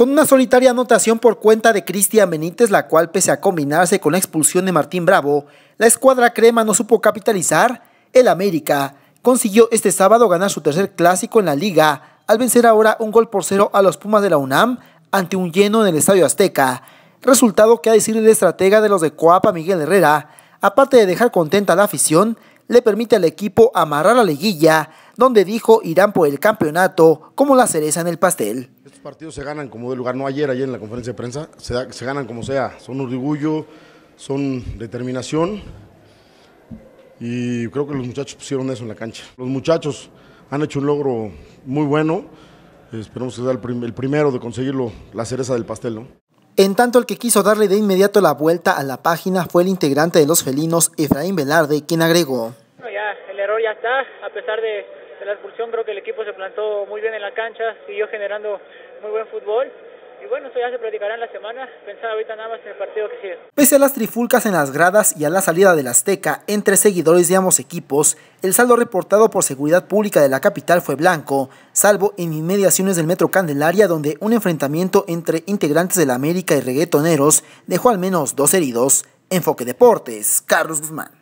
con una solitaria anotación por cuenta de Cristian Benítez, la cual pese a combinarse con la expulsión de Martín Bravo, la escuadra crema no supo capitalizar, el América consiguió este sábado ganar su tercer clásico en la liga al vencer ahora un gol por cero a los Pumas de la UNAM ante un lleno en el Estadio Azteca, resultado que a decir el estratega de los de Coapa Miguel Herrera, aparte de dejar contenta a la afición, le permite al equipo amarrar la liguilla, donde dijo irán por el campeonato como la cereza en el pastel partidos se ganan como de lugar, no ayer, ayer en la conferencia de prensa, se, se ganan como sea, son orgullo, son determinación y creo que los muchachos pusieron eso en la cancha. Los muchachos han hecho un logro muy bueno, esperamos que sea el, primero de conseguirlo, la cereza del pastel, En tanto, el que quiso darle de inmediato la vuelta a la página fue el integrante de los felinos, Efraín Velarde, quien agregó. Bueno, ya, el error ya está, a pesar de, de la expulsión, creo que el equipo se plantó muy bien en la cancha, siguió generando muy buen fútbol. Y bueno, ya se en la semana, ahorita nada más en el partido que sigue. Pese a las trifulcas en las gradas y a la salida del Azteca entre seguidores de ambos equipos, el saldo reportado por seguridad pública de la capital fue blanco, salvo en inmediaciones del Metro Candelaria donde un enfrentamiento entre integrantes de la América y reggaetoneros dejó al menos dos heridos. Enfoque Deportes, Carlos Guzmán.